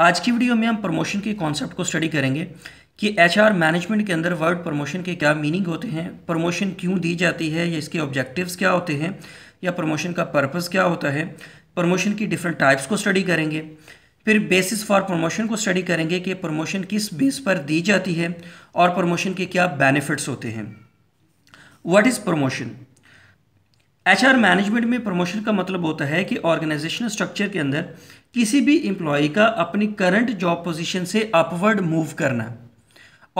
आज की वीडियो में हम प्रमोशन के कॉन्सेप्ट को स्टडी करेंगे कि एचआर मैनेजमेंट के अंदर वर्ड प्रमोशन के क्या मीनिंग होते हैं प्रमोशन क्यों दी जाती है या इसके ऑब्जेक्टिव्स क्या होते हैं या प्रमोशन का पर्पस क्या होता है प्रमोशन की डिफरेंट टाइप्स को स्टडी करेंगे फिर बेसिस फॉर प्रमोशन को स्टडी करेंगे कि प्रमोशन किस बेस पर दी जाती है और प्रमोशन के क्या बेनिफिट्स होते हैं what is promotion HR management में प्रमोशन का मतलब होता है कि ऑर्गेनाइजेशनल स्ट्रक्चर के अंदर किसी भी एम्प्लॉय का अपनी करंट जॉब पोजीशन से अपवर्ड मूव करना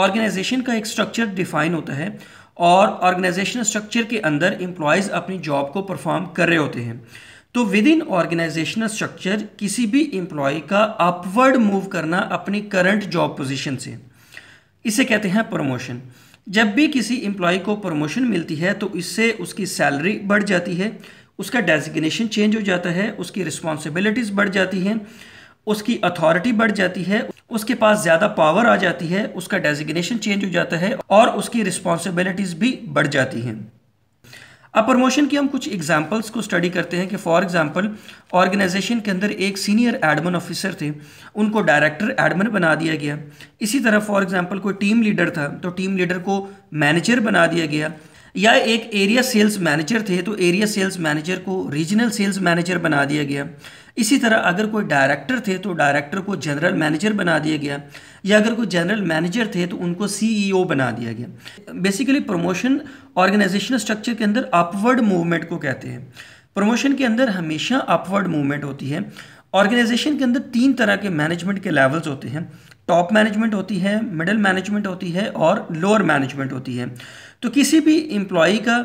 ऑर्गेनाइजेशन का एक स्ट्रक्चर डिफाइन होता है और ऑर्गेनाइजेशन स्ट्रक्चर के अंदर एम्प्लॉयज़ अपनी जॉब को परफॉर्म कर रहे होते हैं तो विद इन ऑर्गेनाइजेशनल स्ट्रक्चर किसी भी एम्प्लॉय का अपवर्ड मूव करना अपनी करंट जॉब पोजीशन से इसे कहते हैं प्रमोशन जब भी किसी एम्प्लॉय को प्रमोशन मिलती है तो इससे उसकी सैलरी बढ़ जाती है उसका डेजिग्नेशन चेंज हो जाता है उसकी रिस्पॉन्सिबिलिटीज़ बढ़ जाती हैं उसकी अथॉरिटी बढ़ जाती है उसके पास ज़्यादा पावर आ जाती है उसका डेजिग्नेशन चेंज हो जाता है और उसकी रिस्पॉन्सिबिलिटीज़ भी बढ़ जाती हैं अब प्रमोशन की हम कुछ एग्जाम्पल्स को स्टडी करते हैं कि फॉर एग्जांपल ऑर्गेनाइजेशन के अंदर एक सीनियर एडमिन ऑफिसर थे उनको डायरेक्टर एडमिन बना दिया गया इसी तरह फॉर एग्जांपल कोई टीम लीडर था तो टीम लीडर को मैनेजर बना दिया गया या एक एरिया सेल्स मैनेजर थे तो एरिया सेल्स मैनेजर को रीजनल सेल्स मैनेजर बना दिया गया इसी तरह अगर कोई डायरेक्टर थे तो डायरेक्टर को जनरल मैनेजर बना दिया गया या अगर कोई जनरल मैनेजर थे तो उनको सीईओ e बना दिया गया बेसिकली प्रमोशन ऑर्गेनाइजेशनल स्ट्रक्चर के अंदर अपवर्ड मूवमेंट को कहते हैं प्रमोशन के अंदर हमेशा अपवर्ड मूवमेंट होती है ऑर्गेनाइजेशन के अंदर तीन तरह के मैनेजमेंट के लेवल्स होते हैं टॉप मैनेजमेंट होती है मिडिल मैनेजमेंट होती है और लोअर मैनेजमेंट होती है तो किसी भी इम्प्लॉई का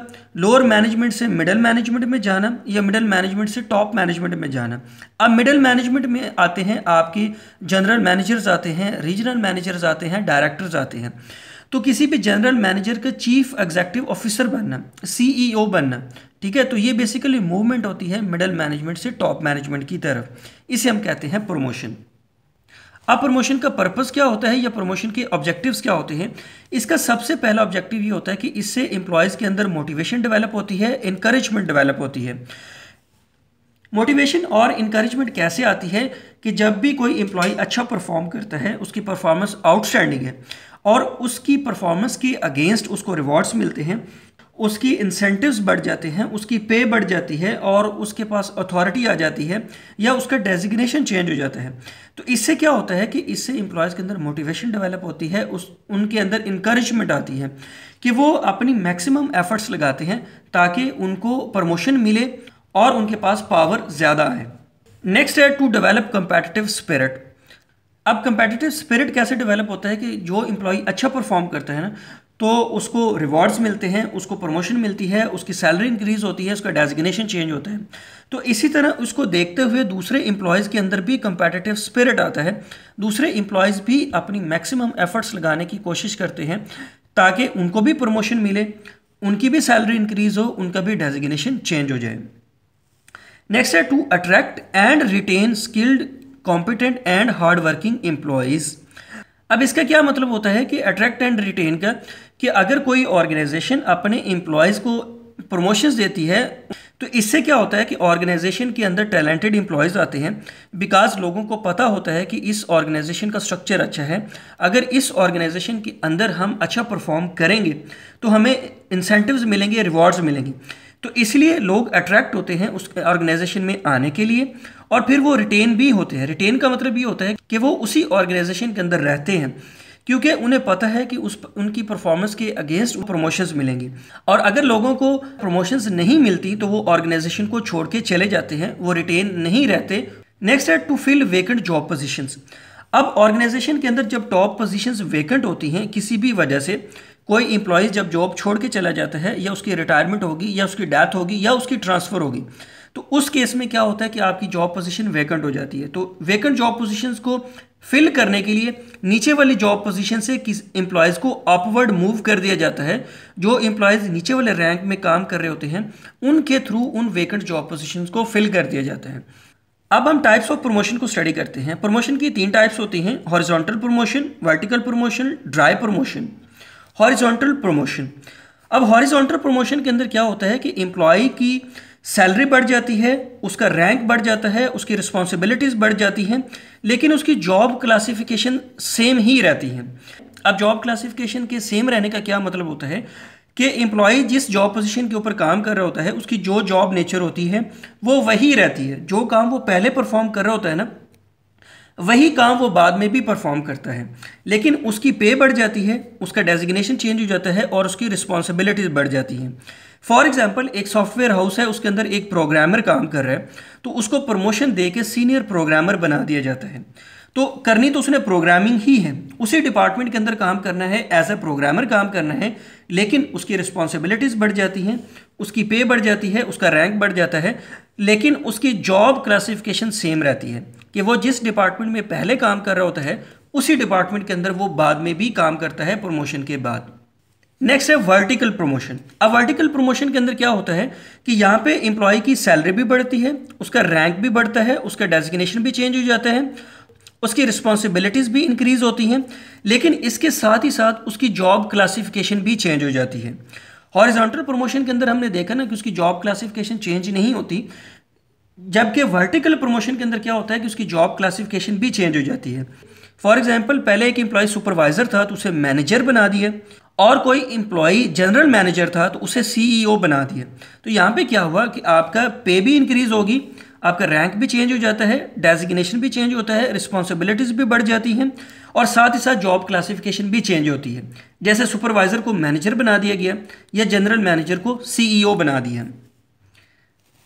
लोअर मैनेजमेंट से मिडल मैनेजमेंट में जाना या मिडल मैनेजमेंट से टॉप मैनेजमेंट में जाना अब मिडल मैनेजमेंट में आते हैं आपके जनरल मैनेजर्स आते हैं रीजनल मैनेजर्स आते हैं डायरेक्टर्स आते हैं तो किसी भी जनरल मैनेजर का चीफ एग्जैक्टिव ऑफिसर बनना सीईओ e बनना ठीक है तो ये बेसिकली मूवमेंट होती है मिडल मैनेजमेंट से टॉप मैनेजमेंट की तरफ इसे हम कहते हैं प्रमोशन अब प्रमोशन का पर्पस क्या होता है या प्रमोशन के ऑब्जेक्टिव्स क्या होते हैं इसका सबसे पहला ऑब्जेक्टिव ये होता है कि इससे एम्प्लॉयज़ के अंदर मोटिवेशन डेवलप होती है इनक्रेजमेंट डेवलप होती है मोटिवेशन और इनक्रेजमेंट कैसे आती है कि जब भी कोई एम्प्लॉय अच्छा परफॉर्म करता है उसकी परफॉर्मेंस आउटस्टैंडिंग है और उसकी परफॉर्मेंस के अगेंस्ट उसको रिवॉर्ड्स मिलते हैं उसकी इंसेंटिव्स बढ़ जाते हैं उसकी पे बढ़ जाती है और उसके पास अथॉरिटी आ जाती है या उसका डेजिग्नेशन चेंज हो जाता है तो इससे क्या होता है कि इससे इम्प्लॉयज़ के अंदर मोटिवेशन डेवलप होती है उस उनके अंदर इंकरेजमेंट आती है कि वो अपनी मैक्सिमम एफर्ट्स लगाते हैं ताकि उनको प्रमोशन मिले और उनके पास पावर ज़्यादा आए नेक्स्ट है टू डेवलप कंपेटिटिव स्पिरिट अब कंपेटिटिव स्पिरिट कैसे डेवलप होता है कि जो इम्प्लॉय अच्छा परफॉर्म करता है ना तो उसको रिवॉर्ड्स मिलते हैं उसको प्रमोशन मिलती है उसकी सैलरी इंक्रीज होती है उसका डेजिग्नेशन चेंज होता है तो इसी तरह उसको देखते हुए दूसरे एम्प्लॉयज़ के अंदर भी कंपेटिटिव स्पिरिट आता है दूसरे एम्प्लॉयज़ भी अपनी मैक्सिमम एफर्ट्स लगाने की कोशिश करते हैं ताकि उनको भी प्रमोशन मिले उनकी भी सैलरी इंक्रीज़ हो उनका भी डेजिग्नेशन चेंज हो जाए नेक्स्ट है to attract and retain skilled competent and hardworking employees अब इसका क्या मतलब होता है कि अट्रैक्ट एंड रिटेन का कि अगर कोई ऑर्गेनाइजेशन अपने एम्प्लॉयज़ को प्रमोशंस देती है तो इससे क्या होता है कि ऑर्गेनाइजेशन के अंदर टैलेंटेड एम्प्लॉयज़ आते हैं बिकॉज लोगों को पता होता है कि इस ऑर्गेनाइजेशन का स्ट्रक्चर अच्छा है अगर इस ऑर्गेनाइजेशन के अंदर हम अच्छा परफॉर्म करेंगे तो हमें इंसेंटिव्स मिलेंगे रिवॉर्ड्स मिलेंगे तो इसलिए लोग अट्रैक्ट होते हैं उस ऑर्गेनाइजेशन में आने के लिए और फिर वो रिटेन भी होते हैं रिटेन का मतलब ये होता है कि वो उसी ऑर्गेनाइजेशन के अंदर रहते हैं क्योंकि उन्हें पता है कि उस उनकी परफॉर्मेंस के अगेंस्ट प्रमोशंस मिलेंगे और अगर लोगों को प्रमोशंस नहीं मिलती तो वो ऑर्गेनाइजेशन को छोड़ के चले जाते हैं वो रिटेन नहीं रहते नेक्स्ट है to fill vacant job positions अब ऑर्गेनाइजेशन के अंदर जब टॉप पोजीशंस वेकेंट होती हैं किसी भी वजह से कोई इंप्लॉयज जब जॉब छोड़ के चला जाता है या उसकी रिटायरमेंट होगी या उसकी डेथ होगी या उसकी ट्रांसफ़र होगी तो उस केस में क्या होता है कि आपकी जॉब पोजीशन वैकेंट हो जाती है तो वैकेंट जॉब पोजीशंस को फिल करने के लिए नीचे वाली जॉब पोजीशन से किस एम्प्लॉयज़ को अपवर्ड मूव कर दिया जाता है जो एम्प्लॉयज़ नीचे वाले रैंक में काम कर रहे होते हैं उनके थ्रू उन वैकेंट जॉब पोजिशन को फिल कर दिया जाता है अब हम टाइप्स ऑफ प्रमोशन को स्टडी करते हैं प्रमोशन की तीन टाइप्स होती हैं horizontal promotion vertical promotion dry promotion horizontal promotion अब हॉरिजॉन्टल प्रमोशन के अंदर क्या होता है कि एम्प्लॉई की सैलरी बढ़ जाती है उसका रैंक बढ़ जाता है उसकी रिस्पॉन्सिबिलिटीज़ बढ़ जाती हैं लेकिन उसकी जॉब क्लासिफिकेशन सेम ही रहती है अब जॉब क्लासिफिकेशन के सेम रहने का क्या मतलब होता है कि एम्प्लॉई जिस जॉब पोजीशन के ऊपर काम कर रहा होता है उसकी जो जॉब नेचर होती है वो वही रहती है जो काम वो पहले परफॉर्म कर रहा होता है ना वही काम वो बाद में भी परफॉर्म करता है लेकिन उसकी पे बढ़ जाती है उसका डेजिग्नेशन चेंज हो जाता है और उसकी रिस्पॉन्सिबिलिटीज़ बढ़ जाती हैं फॉर एग्जाम्पल एक सॉफ्टवेयर हाउस है उसके अंदर एक प्रोग्रामर काम कर रहा है तो उसको प्रमोशन दे के सीनियर प्रोग्रामर बना दिया जाता है तो करनी तो उसने प्रोग्रामिंग ही है उसी डिपार्टमेंट के अंदर काम करना है एज ए प्रोग्रामर काम करना है लेकिन उसकी रिस्पॉन्सिबिलिटीज़ बढ़ जाती हैं उसकी पे बढ़ जाती है उसका रैंक बढ़ जाता है लेकिन उसकी जॉब क्लासिफिकेशन सेम रहती है कि वो जिस डिपार्टमेंट में पहले काम कर रहा होता है उसी डिपार्टमेंट के अंदर वो बाद में भी काम करता है प्रमोशन के बाद नेक्स्ट है वर्टिकल प्रमोशन अब वर्टिकल प्रमोशन के अंदर क्या होता है कि यहाँ पे एम्प्लॉय की सैलरी भी बढ़ती है उसका रैंक भी बढ़ता है उसका डेजिग्नेशन भी चेंज हो जाता है उसकी रिस्पॉन्सिबिलिटीज़ भी इंक्रीज होती हैं लेकिन इसके साथ ही साथ उसकी जॉब क्लासिफिकेशन भी चेंज हो जाती है हॉरिजॉन्टल प्रमोशन के अंदर हमने देखा ना कि उसकी जॉब क्लासिफिकेशन चेंज नहीं होती जबकि वर्टिकल प्रमोशन के अंदर क्या होता है कि उसकी जॉब क्लासिफिकेशन भी चेंज हो जाती है फॉर एग्जाम्पल पहले एक एम्प्लॉय सुपरवाइजर था तो उसे मैनेजर बना दिया और कोई एम्प्लॉय जनरल मैनेजर था तो उसे सीईओ e बना दिया तो यहाँ पे क्या हुआ कि आपका पे भी इंक्रीज होगी आपका रैंक भी चेंज हो जाता है डेजिग्नेशन भी चेंज होता है रिस्पॉन्सिबिलिटीज़ भी बढ़ जाती हैं और साथ ही साथ जॉब क्लासिफिकेशन भी चेंज होती है जैसे सुपरवाइजर को मैनेजर बना दिया गया या जनरल मैनेजर को सीईओ e बना दिया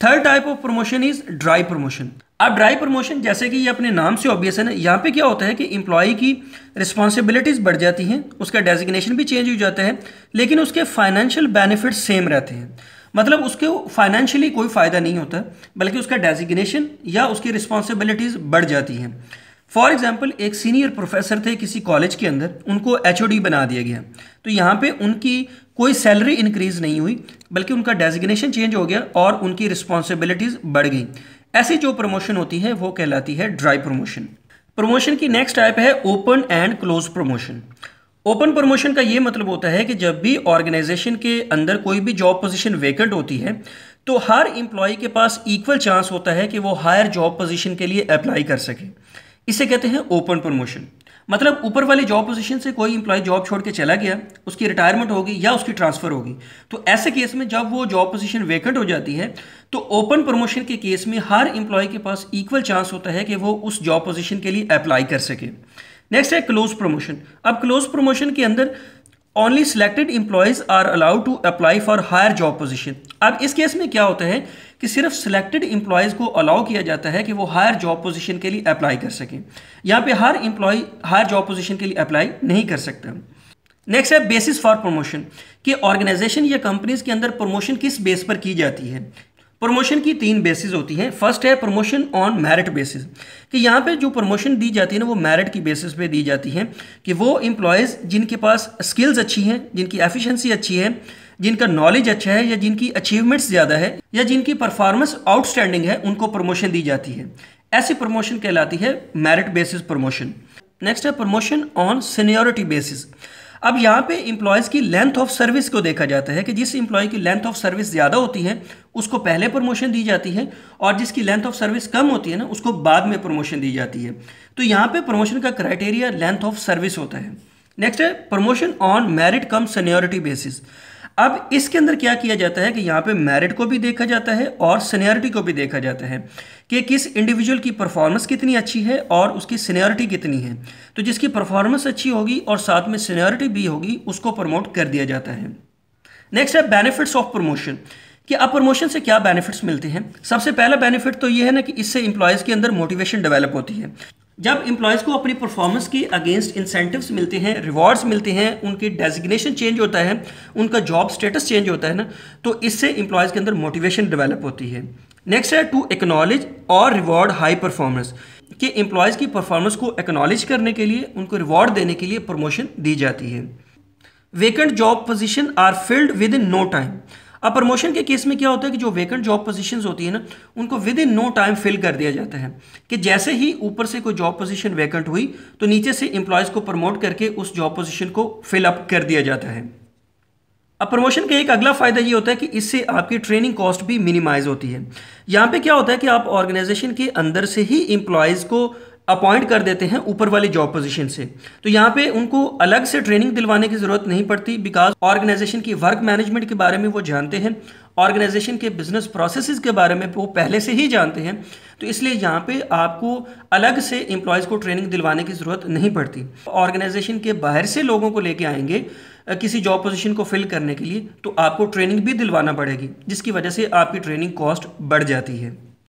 third type of promotion is dry promotion अब ड्राई प्रमोशन जैसे कि ये अपने नाम से ऑब्वियस है ना यहाँ पे क्या होता है कि इम्प्लॉई की रिस्पॉन्सिबिलिटीज़ बढ़ जाती हैं उसका डेजिग्नेशन भी चेंज हो जाता है लेकिन उसके फाइनेंशियल बेनिफिट सेम रहते हैं मतलब उसके फाइनेंशियली कोई फ़ायदा नहीं होता बल्कि उसका डेजिग्नेशन या उसकी रिस्पॉन्सिबिलिटीज़ बढ़ जाती हैं फॉर एग्जाम्पल एक सीनियर प्रोफेसर थे किसी कॉलेज के अंदर उनको एच बना दिया गया तो यहाँ पे उनकी कोई सैलरी इंक्रीज नहीं हुई बल्कि उनका डेजिग्नेशन चेंज हो गया और उनकी रिस्पॉन्सिबिलिटीज़ बढ़ गई ऐसी जो प्रमोशन होती है वो कहलाती है ड्राई प्रमोशन प्रमोशन की नेक्स्ट टाइप है open and close promotion open promotion का ये मतलब होता है कि जब भी ऑर्गेनाइजेशन के अंदर कोई भी जॉब पोजीशन वेकेंट होती है तो हर एम्प्लॉय के पास इक्वल चांस होता है कि वो हायर जॉब पोजीशन के लिए अप्लाई कर सके इसे कहते हैं ओपन प्रमोशन मतलब ऊपर वाले जॉब पोजीशन से कोई इंप्लॉय जॉब छोड़ के चला गया उसकी रिटायरमेंट होगी या उसकी ट्रांसफर होगी तो ऐसे केस में जब वो जॉब पोजीशन वेकेंट हो जाती है तो ओपन प्रमोशन के केस में हर इंप्लॉय के पास इक्वल चांस होता है कि वो उस जॉब पोजीशन के लिए अप्लाई कर सके नेक्स्ट है क्लोज प्रमोशन अब क्लोज प्रमोशन के अंदर only selected employees are allowed to apply for higher job position अब इस केस में क्या होता है कि सिर्फ सिलेक्टेड एम्प्लॉयज़ को अलाउ किया जाता है कि वो हायर जॉब पोजिशन के लिए अप्लाई कर सकें यहाँ पे हर इंप्लॉय हायर जॉब पोजिशन के लिए अप्लाई नहीं कर सकता नेक्स्ट है बेसिस फॉर प्रमोशन कि ऑर्गेनाइजेशन या कंपनीज के अंदर प्रमोशन किस बेस पर की जाती है प्रमोशन की तीन बेसिस होती हैं फर्स्ट है प्रमोशन ऑन मेरिट बेसिस कि यहाँ पे जो प्रमोशन दी जाती है ना वो मेरिट की बेसिस पे दी जाती है कि वो एम्प्लॉयज़ जिनके पास स्किल्स अच्छी हैं जिनकी एफिशिएंसी अच्छी है जिनका नॉलेज अच्छा है या जिनकी अचीवमेंट्स ज़्यादा है या जिनकी परफॉर्मेंस आउटस्टैंडिंग है उनको प्रमोशन दी जाती है ऐसी प्रमोशन कहलाती है मेरिट बेसिस प्रमोशन नेक्स्ट है प्रमोशन ऑन सीनियोरिटी बेसिस अब यहाँ पे इम्प्लॉयज़ की लेंथ ऑफ सर्विस को देखा जाता है कि जिस इम्प्लॉय की लेंथ ऑफ सर्विस ज़्यादा होती है उसको पहले प्रमोशन दी जाती है और जिसकी लेंथ ऑफ सर्विस कम होती है ना उसको बाद में प्रमोशन दी जाती है तो यहाँ पे प्रमोशन का क्राइटेरिया लेंथ ऑफ सर्विस होता है नेक्स्ट है promotion on merit cum seniority basis अब इसके अंदर क्या किया जाता है कि यहाँ पे मेरिट को भी देखा जाता है और सीनियरिटी को भी देखा जाता है कि किस इंडिविजुअल की परफॉर्मेंस कितनी अच्छी है और उसकी सीनियरिटी कितनी है तो जिसकी परफॉर्मेंस अच्छी होगी और साथ में सीनियरिटी भी होगी उसको प्रमोट कर दिया जाता है नेक्स्ट है बेनिफिट्स ऑफ प्रमोशन कि अब प्रमोशन से क्या बेनिफिट्स मिलते हैं सबसे पहला बेनिफिट तो ये है ना कि इससे इंप्लॉयज़ के अंदर मोटिवेशन डेवलप होती है जब इंप्लॉयज़ को अपनी परफॉर्मेंस के अगेंस्ट इंसेंटिव्स मिलते हैं रिवॉर्ड्स मिलते हैं उनकी डेजिग्नेशन चेंज होता है उनका जॉब स्टेटस चेंज होता है ना तो इससे इंप्लॉयज़ के अंदर मोटिवेशन डेवलप होती है नेक्स्ट है टू एक्नॉलेज और रिवॉर्ड हाई परफॉर्मेंस कि एम्प्लॉयज़ की परफॉर्मेंस को एक्नॉलेज करने के लिए उनको रिवॉर्ड देने के लिए प्रमोशन दी जाती है vacant job position are filled within no time अब प्रमोशन के केस में क्या होता है कि जो वेकेंट जॉब पोजीशंस होती है ना उनको within no time fill कर दिया जाता है कि जैसे ही ऊपर से कोई जॉब पोजीशन वेकेंट हुई तो नीचे से इंप्लॉयज़ को प्रमोट करके उस जॉब पोजीशन को फिल अप कर दिया जाता है अब प्रमोशन का एक अगला फ़ायदा ये होता है कि इससे आपकी ट्रेनिंग कॉस्ट भी मिनिमाइज होती है यहाँ पे क्या होता है कि आप ऑर्गेनाइजेशन के अंदर से ही इम्प्लॉयज़ को अपॉइंट कर देते हैं ऊपर वाली जॉब पोजीशन से तो यहाँ पे उनको अलग से ट्रेनिंग दिलवाने की ज़रूरत नहीं पड़ती बिकॉज ऑर्गेनाइजेशन की वर्क मैनेजमेंट के बारे में वो जानते हैं ऑर्गेनाइजेशन के बिजनेस प्रोसेस के बारे में वो पहले से ही जानते हैं तो इसलिए यहाँ पे आपको अलग से एम्प्लॉयज़ को ट्रेनिंग दिलवाने की ज़रूरत नहीं पड़ती ऑर्गेनाइजेशन के बाहर से लोगों को लेके आएंगे किसी जॉब पोजीशन को फिल करने के लिए तो आपको ट्रेनिंग भी दिलवाना पड़ेगी जिसकी वजह से आपकी ट्रेनिंग कॉस्ट बढ़ जाती है